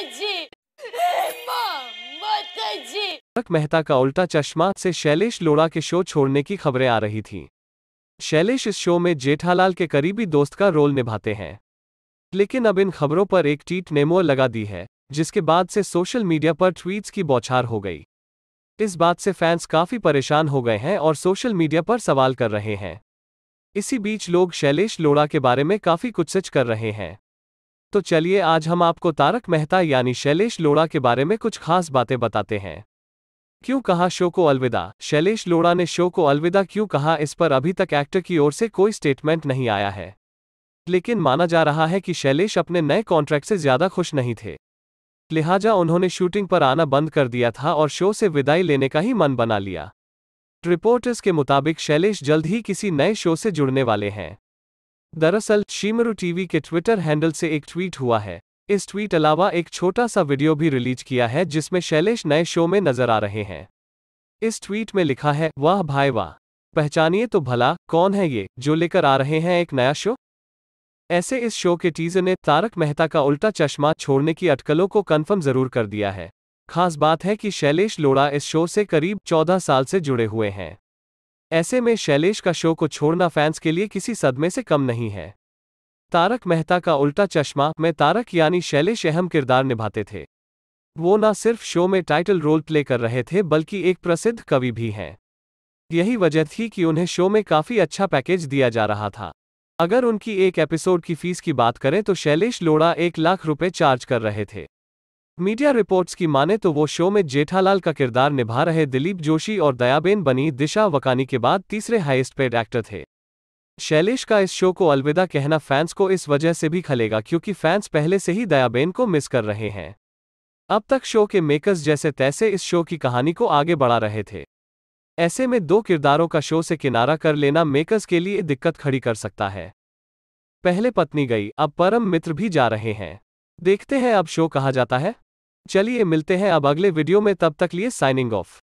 माताजी मेहता का उल्टा चश्मा से शैलेश लोड़ा के शो छोड़ने की खबरें आ रही थी शैलेश इस शो में जेठालाल के करीबी दोस्त का रोल निभाते हैं लेकिन अब इन खबरों पर एक ट्वीट नेमो लगा दी है जिसके बाद से सोशल मीडिया पर ट्वीट्स की बौछार हो गई इस बात से फैंस काफी परेशान हो गए हैं और सोशल मीडिया पर सवाल कर रहे हैं इसी बीच लोग शैलेश लोड़ा के बारे में काफी कुछ सच कर रहे हैं तो चलिए आज हम आपको तारक मेहता यानी शैलेश लोड़ा के बारे में कुछ खास बातें बताते हैं क्यों कहा शो को अलविदा शैलेश लोड़ा ने शो को अलविदा क्यों कहा इस पर अभी तक एक्टर की ओर से कोई स्टेटमेंट नहीं आया है लेकिन माना जा रहा है कि शैलेश अपने नए कॉन्ट्रैक्ट से ज्यादा खुश नहीं थे लिहाजा उन्होंने शूटिंग पर आना बंद कर दिया था और शो से विदाई लेने का ही मन बना लिया रिपोर्टर्स के मुताबिक शैलेश जल्द ही किसी नए शो से जुड़ने वाले हैं दरअसल शीमरू टीवी के ट्विटर हैंडल से एक ट्वीट हुआ है इस ट्वीट अलावा एक छोटा सा वीडियो भी रिलीज किया है जिसमें शैलेश नए शो में नजर आ रहे हैं इस ट्वीट में लिखा है वाह भाई वाह पहचानिए तो भला कौन है ये जो लेकर आ रहे हैं एक नया शो ऐसे इस शो के टीजर ने तारक मेहता का उल्टा चश्मा छोड़ने की अटकलों को कन्फर्म जरूर कर दिया है खास बात है कि शैलेश लोड़ा इस शो से करीब 14 साल से जुड़े हुए हैं ऐसे में शैलेश का शो को छोड़ना फैंस के लिए किसी सदमे से कम नहीं है तारक मेहता का उल्टा चश्मा में तारक यानी शैलेश अहम किरदार निभाते थे वो न सिर्फ शो में टाइटल रोल प्ले कर रहे थे बल्कि एक प्रसिद्ध कवि भी हैं यही वजह थी कि उन्हें शो में काफ़ी अच्छा पैकेज दिया जा रहा था अगर उनकी एक एपिसोड की फीस की बात करें तो शैलेश लोड़ा एक लाख रुपए चार्ज कर रहे थे मीडिया रिपोर्ट्स की माने तो वो शो में जेठालाल का किरदार निभा रहे दिलीप जोशी और दयाबेन बनी दिशा वकानी के बाद तीसरे हाईएस्ट पेड एक्टर थे शैलेश का इस शो को अलविदा कहना फैंस को इस वजह से भी खलेगा क्योंकि फैंस पहले से ही दयाबेन को मिस कर रहे हैं अब तक शो के मेकर्स जैसे तैसे इस शो की कहानी को आगे बढ़ा रहे थे ऐसे में दो किरदारों का शो से किनारा कर लेना मेकर्स के लिए दिक्कत खड़ी कर सकता है पहले पत्नी गई अब परम मित्र भी जा रहे हैं देखते हैं अब शो कहा जाता है चलिए मिलते हैं अब अगले वीडियो में तब तक लिए साइनिंग ऑफ